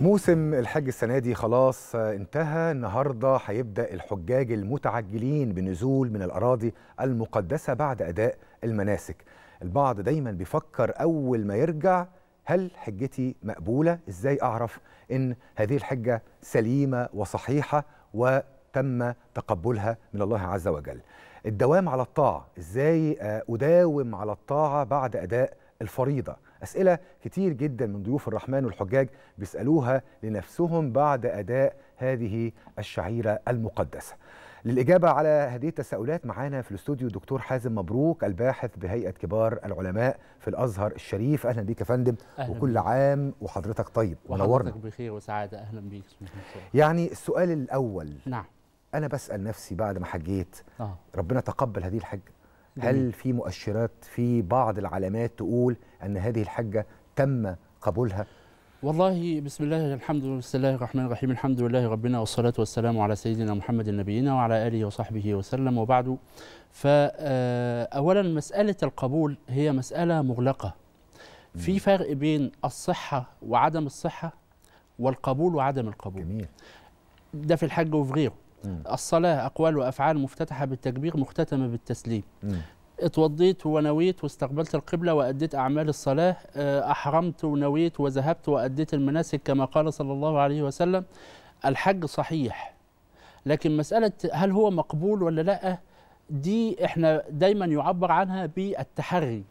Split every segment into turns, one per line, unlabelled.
موسم الحج السنه دي خلاص آه، انتهى النهارده هيبدا الحجاج المتعجلين بنزول من الاراضي المقدسه بعد اداء المناسك البعض دايما بيفكر اول ما يرجع هل حجتي مقبوله ازاي اعرف ان هذه الحجه سليمه وصحيحه وتم تقبلها من الله عز وجل الدوام على الطاعه ازاي آه، اداوم على الطاعه بعد اداء الفريضة أسئلة كتير جدا من ضيوف الرحمن والحجاج بيسألوها لنفسهم بعد أداء هذه الشعيرة المقدسة للإجابة على هذه التساؤلات معانا في الاستوديو دكتور حازم مبروك الباحث بهيئة كبار العلماء في الأزهر الشريف أهلا بيك يا فندم أهلا وكل بيك. عام وحضرتك طيب ونورنا
وحضرتك بخير وسعادة أهلا بيك
يعني السؤال الأول نعم أنا بسأل نفسي بعد ما حجيت آه. ربنا تقبل هذه الحجة هل في مؤشرات في بعض العلامات تقول ان هذه الحجه تم قبولها
والله بسم الله الحمد لله بسم الله الرحمن الرحيم الحمد لله ربنا والصلاة والسلام على سيدنا محمد النبينا وعلى آله وصحبه وسلم وبعد فأولا آه، مسألة القبول هي مسألة مغلقة في فرق بين الصحة وعدم الصحة والقبول وعدم القبول جميل. ده في الحج وفي غيره الصلاة أقوال وأفعال مفتتحة بالتكبير مختتمة بالتسليم اتوضيت ونويت واستقبلت القبلة وأديت أعمال الصلاة آه، أحرمت ونويت وذهبت وأديت المناسك كما قال صلى الله عليه وسلم الحج صحيح لكن مسألة هل هو مقبول ولا لا دي احنا دايما يعبر عنها بالتحري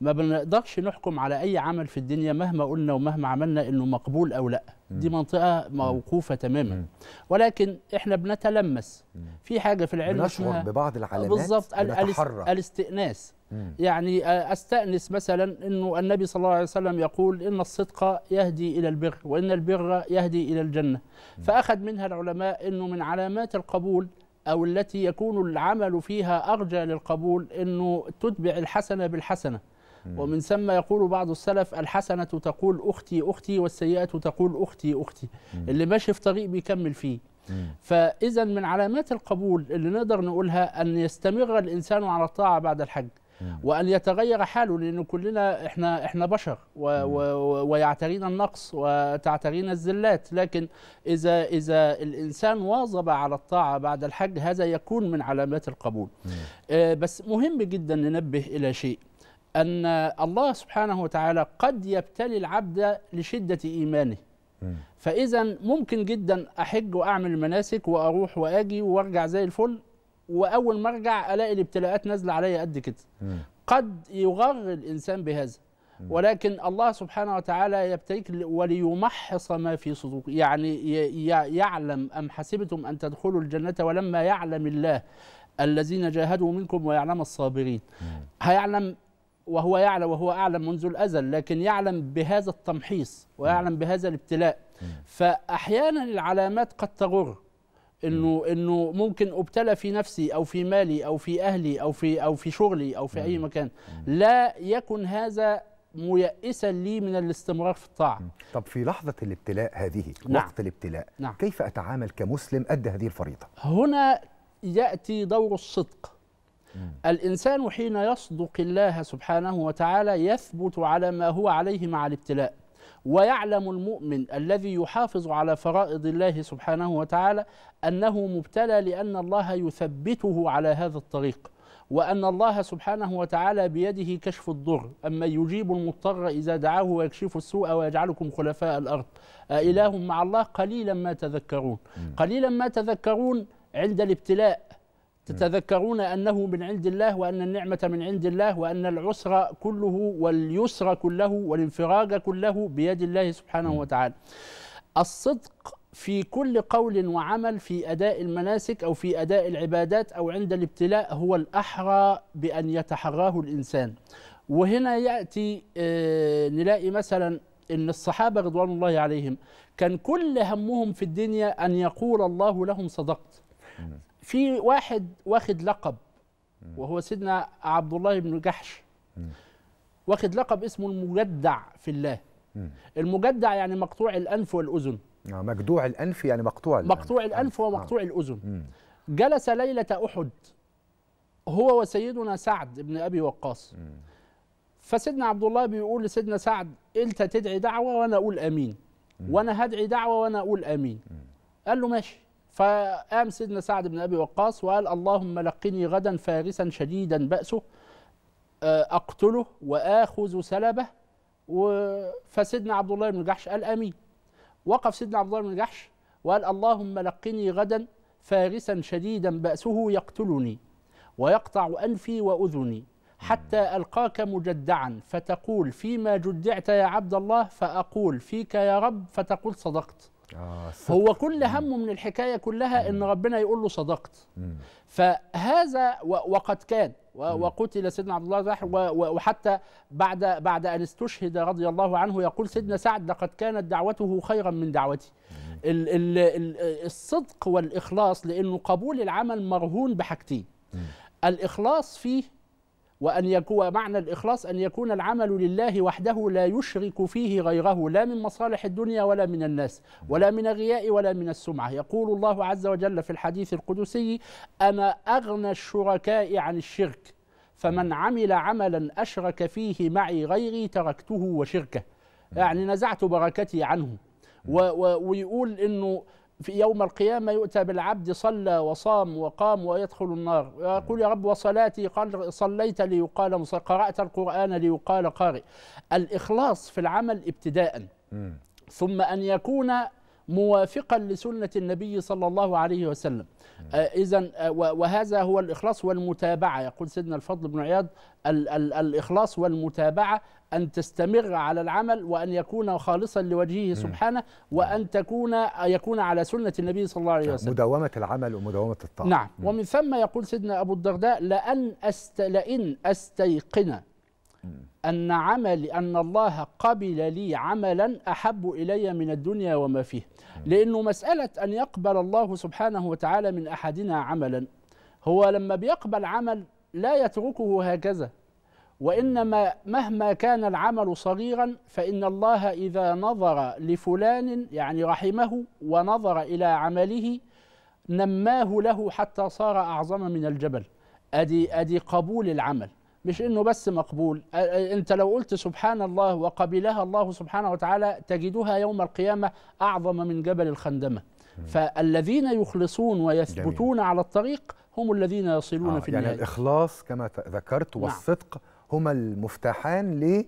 ما بنقدرش نحكم على اي عمل في الدنيا مهما قلنا ومهما عملنا انه مقبول او لا مم. دي منطقه موقوفه تماما مم. ولكن احنا بنتلمس في حاجه في العلم نشعر ببعض العلامات بالظبط الاستئناس يعني آه، استانس مثلا انه النبي صلى الله عليه وسلم يقول ان الصدق يهدي الى البر وان البر يهدي الى الجنه فاخذ منها العلماء انه من علامات القبول أو التي يكون العمل فيها أرجى للقبول أنه تتبع الحسنة بالحسنة ومن ثم يقول بعض السلف الحسنة تقول أختي أختي والسيئة تقول أختي أختي اللي ماشي في طريق بيكمل فيه فإذا من علامات القبول اللي نقدر نقولها أن يستمر الإنسان على الطاعة بعد الحج وان يتغير حاله لان كلنا احنا احنا بشر و و ويعترينا النقص وتعترينا الزلات لكن اذا اذا الانسان واظب على الطاعه بعد الحج هذا يكون من علامات القبول آه، بس مهم جدا ننبه الى شيء ان الله سبحانه وتعالى قد يبتلي العبد لشده ايمانه فاذا ممكن جدا احج واعمل المناسك واروح واجي وارجع زي الفل واول ما ارجع الاقي الابتلاءات نازله عليا قد كده قد يغر الانسان بهذا ولكن الله سبحانه وتعالى يبتليك وليمحص ما في صدوق يعني يعلم ام حسبتم ان تدخلوا الجنه ولما يعلم الله الذين جاهدوا منكم ويعلم الصابرين هيعلم وهو يعلم وهو اعلم منذ الازل لكن يعلم بهذا التمحيص ويعلم بهذا الابتلاء فاحيانا العلامات قد تغر انه انه ممكن ابتلى في نفسي او في مالي او في اهلي او في او في شغلي او في اي مكان لا يكن هذا ميئسا لي من الاستمرار في الطاعه
طب في لحظه الابتلاء هذه نعم. وقت الابتلاء نعم. كيف اتعامل كمسلم ادى هذه الفريضه
هنا ياتي دور الصدق الإنسان حين يصدق الله سبحانه وتعالى يثبت على ما هو عليه مع الابتلاء ويعلم المؤمن الذي يحافظ على فرائض الله سبحانه وتعالى أنه مبتلى لأن الله يثبته على هذا الطريق وأن الله سبحانه وتعالى بيده كشف الضر أما يجيب المضطر إذا دعاه ويكشف السوء ويجعلكم خلفاء الأرض أإله مع الله قليلا ما تذكرون قليلا ما تذكرون عند الابتلاء تتذكرون أنه من عند الله وأن النعمة من عند الله وأن العسر كله واليسر كله والانفراج كله بيد الله سبحانه وتعالى الصدق في كل قول وعمل في أداء المناسك أو في أداء العبادات أو عند الابتلاء هو الأحرى بأن يتحراه الإنسان وهنا يأتي آه، نلاقي مثلا ان الصحابه رضوان الله عليهم كان كل همهم في الدنيا ان يقول الله لهم صدقت في واحد واخد لقب وهو سيدنا عبد الله بن جحش واخد لقب اسمه المجدع في الله المجدع يعني مقطوع الانف والاذن آه، مجدوع الانف يعني مقطوع الانف مقطوع الانف آه. ومقطوع الاذن جلس ليله احد هو وسيدنا سعد بن ابي وقاص فسيدنا عبد الله بيقول لسيدنا سعد انت تدعي دعوه وانا اقول امين وانا هدعي دعوه وانا اقول امين قال له ماشي فقام سيدنا سعد بن ابي وقاص وقال اللهم لقني غدا فارسا شديدا باسه آه، اقتله واخذ سلبه فسيدنا عبد الله بن جحش قال امين وقف سيدنا عبد الله بن جحش وقال اللهم لقني غدا فارسا شديدا باسه يقتلني ويقطع انفي واذني حتى القاك مجدعا فتقول فيما جدعت يا عبد الله فاقول فيك يا رب فتقول صدقت آه هو كل همه من الحكايه كلها ان ربنا يقول له صدقت فهذا وقد كان وقتل سيدنا عبد الله الزاحر وحتى بعد بعد ان استشهد رضي الله عنه يقول سيدنا سعد لقد كانت دعوته خيرا من دعوتي الصدق والاخلاص لانه قبول العمل مرهون بحاجتين الاخلاص فيه وأن يكون معنى الإخلاص أن يكون العمل لله وحده لا يشرك فيه غيره لا من مصالح الدنيا ولا من الناس ولا من الرياء ولا من السمعة يقول الله عز وجل في الحديث القدسي أنا أغنى الشركاء عن الشرك فمن عمل عملا أشرك فيه معي غيري تركته وشركه يعني نزعت بركتي عنه ويقول أنه في يوم القيامة يؤتى بالعبد صلى وصام وقام ويدخل النار يقول يا رب وصلاتي قال صليت ليقال قرأت القرآن ليقال قارئ الإخلاص في العمل ابتداء ثم أن يكون موافقا لسنة النبي صلى الله عليه وسلم آه، إذا آه، وهذا هو الإخلاص والمتابعة يقول سيدنا الفضل بن عياض ال ال الإخلاص والمتابعة أن تستمر على العمل وأن يكون خالصا لوجهه سبحانه وأن تكون آه، يكون على سنة النبي صلى الله عليه وسلم
مداومة العمل ومداومة الطاعة
نعم ومن ثم يقول سيدنا أبو الدرداء لأن أست لئن أستيقن أن عمل أن الله قبل لي عملا أحب إلي من الدنيا وما فيه لأنه مسألة أن يقبل الله سبحانه وتعالى من أحدنا عملا هو لما بيقبل عمل لا يتركه هكذا وإنما مهما كان العمل صغيرا فإن الله إذا نظر لفلان يعني رحمه ونظر إلى عمله نماه له حتى صار أعظم من الجبل أدي, أدي قبول العمل مش انه بس مقبول انت لو قلت سبحان الله وقبلها الله سبحانه وتعالى تجدها يوم القيامه اعظم من جبل الخندمه فالذين يخلصون ويثبتون جميل. على الطريق هم الذين يصلون
آه في يعني النهايه يعني الاخلاص كما ذكرت نعم. والصدق نعم. هما المفتاحان ل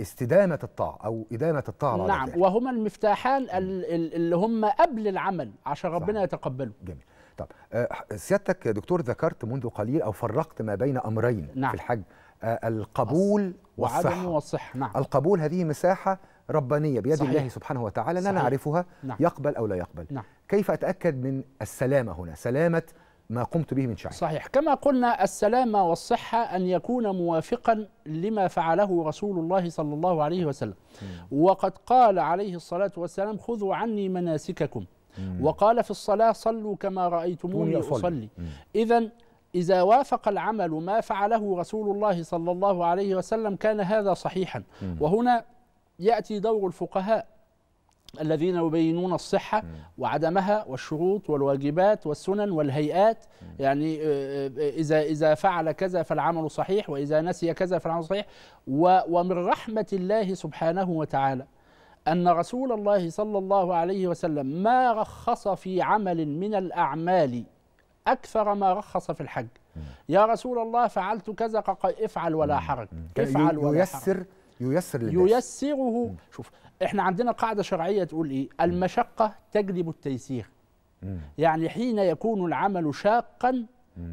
استدامة الطاعة أو إدامة الطاعة نعم
وهما المفتاحان اللي هما قبل العمل
عشان ربنا يتقبله جميل طب آه، سيادتك دكتور ذكرت منذ قليل او فرقت ما بين امرين نعم. في الحج آه، القبول والصحه والصحه نعم القبول هذه مساحه ربانيه بيد صحيح. الله سبحانه وتعالى لا نعرفها نعم. يقبل او لا يقبل نعم. كيف اتاكد من السلامه هنا سلامه ما قمت به من شعر صحيح
كما قلنا السلامه والصحه ان يكون موافقا لما فعله رسول الله صلى الله عليه وسلم م. وقد قال عليه الصلاه والسلام خذوا عني مناسككم وقال في الصلاة صلوا كما رأيتموني أصلي إذا إذا وافق العمل ما فعله رسول الله صلى الله عليه وسلم كان هذا صحيحا وهنا يأتي دور الفقهاء الذين يبينون الصحة وعدمها والشروط والواجبات والسنن والهيئات يعني آه، آه، إذا إذا فعل كذا فالعمل صحيح وإذا نسي كذا فالعمل صحيح ومن رحمة الله سبحانه وتعالى أن رسول الله صلى الله عليه وسلم ما رخص في عمل من الأعمال أكثر ما رخص في الحج يا رسول الله فعلت كذا افعل ولا حرج افعل ولا حرج ييسر ييسر ييسره شوف احنا عندنا قاعدة شرعية تقول ايه المشقة تجلب التيسير يعني حين يكون العمل شاقا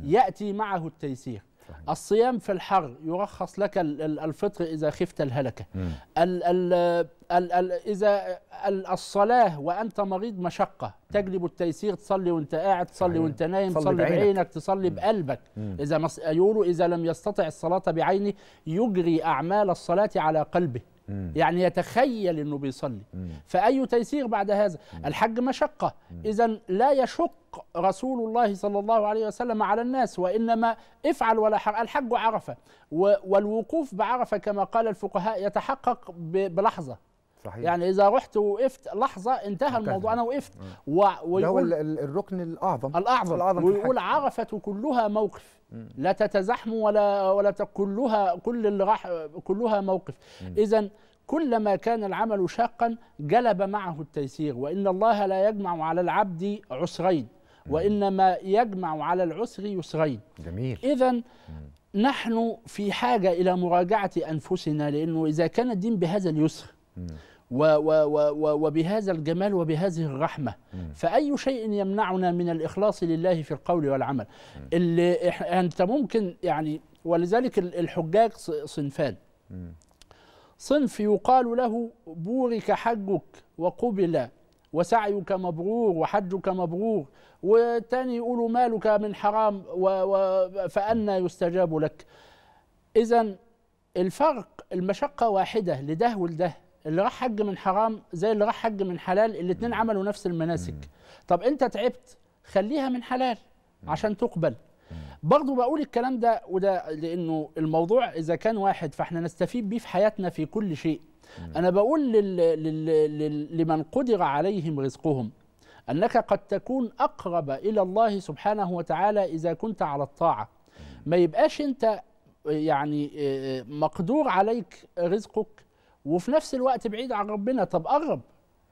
يأتي معه التيسير صحيح. الصيام في الحر يرخص لك الفطر إذا خفت الهلكة ال ال ال ال إذا الصلاة وأنت مريض مشقة تجلب التيسير تصلي وانت قاعد تصلي وانت نايم تصلي بعينك, بعينك تصلي بقلبك مم. إذا مس... يقولوا إذا لم يستطع الصلاة بعينه يجري أعمال الصلاة على قلبه مم. يعني يتخيل انه بيصلي مم. فاي تيسير بعد هذا مم. الحج مشقه اذا لا يشق رسول الله صلى الله عليه وسلم على الناس وانما افعل ولا حرج الحج عرفه والوقوف بعرفه كما قال الفقهاء يتحقق بلحظه صحيح. يعني اذا رحت وقفت لحظه انتهى الموضوع انا وقفت آه. و... ويقول ده الركن الاعظم الاعظم, الأعظم ويقول عرفه كلها موقف مم. لا تتزحم ولا ولا كلها كل اللي راح كلها موقف اذا كلما كان العمل شاقا جلب معه التيسير وان الله لا يجمع على العبد عسرين وانما يجمع على العسر يسرين جميل اذا نحن في حاجه الى مراجعه انفسنا لانه اذا كان الدين بهذا اليسر و و و وبهذا الجمال وبهذه الرحمة فأي شيء يمنعنا من الإخلاص لله في القول والعمل اللي أنت ممكن يعني ولذلك الحجاج صنفان صنف يقال له بورك حجك وقبل وسعيك مبرور وحجك مبرور وتاني يقولوا مالك من حرام و و فأنا يستجاب لك إذا الفرق المشقة واحدة لده ولده اللي راح حج من حرام زي اللي راح حج من حلال الاثنين عملوا نفس المناسك طب انت تعبت خليها من حلال عشان تقبل برضه بقول الكلام ده وده لانه الموضوع اذا كان واحد فاحنا نستفيد بيه في حياتنا في كل شيء انا بقول لل... لل... لل... لمن قدر عليهم رزقهم انك قد تكون اقرب الى الله سبحانه وتعالى اذا كنت على الطاعه ما يبقاش انت يعني آه، آه، مقدور عليك رزقك وفي نفس الوقت بعيد عن ربنا طب اغرب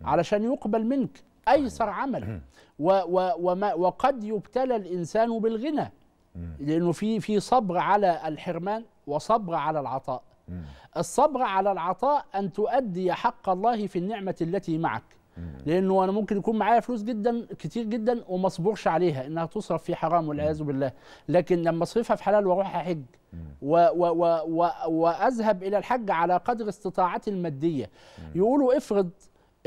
علشان يقبل منك ايسر عمل و و وما وقد يبتلى الانسان بالغنى لانه في في صبر على الحرمان وصبر على العطاء الصبر على العطاء ان تؤدي حق الله في النعمه التي معك لانه انا ممكن يكون معايا فلوس جدا كتير جدا وما اصبرش عليها انها تصرف في حرام والعياذ بالله لكن لما اصرفها في حلال واروح احج واذهب الى الحج على قدر استطاعتي الماديه يقولوا افرض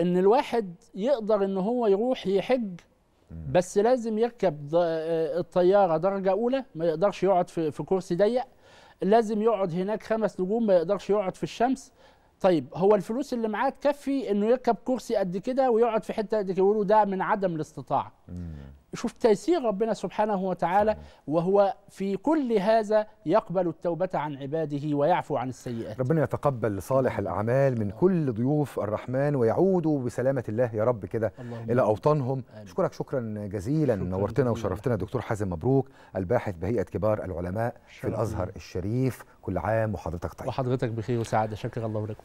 ان الواحد يقدر ان هو يروح يحج بس لازم يركب الطياره درجه اولى ما يقدرش يقعد في كرسي ضيق لازم يقعد هناك خمس نجوم ما يقدرش يقعد في الشمس طيب هو الفلوس اللي معاه تكفي انه يركب كرسي قد كده ويقعد في حته قد كده ده من عدم الاستطاعه شوف تيسير ربنا سبحانه وتعالى وهو في كل هذا يقبل التوبة عن عباده ويعفو عن السيئات
ربنا يتقبل صالح نعم. الأعمال من نعم. كل ضيوف الرحمن ويعودوا بسلامة الله يا رب كده إلى أوطانهم أشكرك شكرا جزيلا شكرا نورتنا وشرفتنا دكتور حازم مبروك الباحث بهيئة كبار العلماء في الأزهر الشريف كل عام وحضرتك طيب
وحضرتك بخير وسعادة شكر الله لكم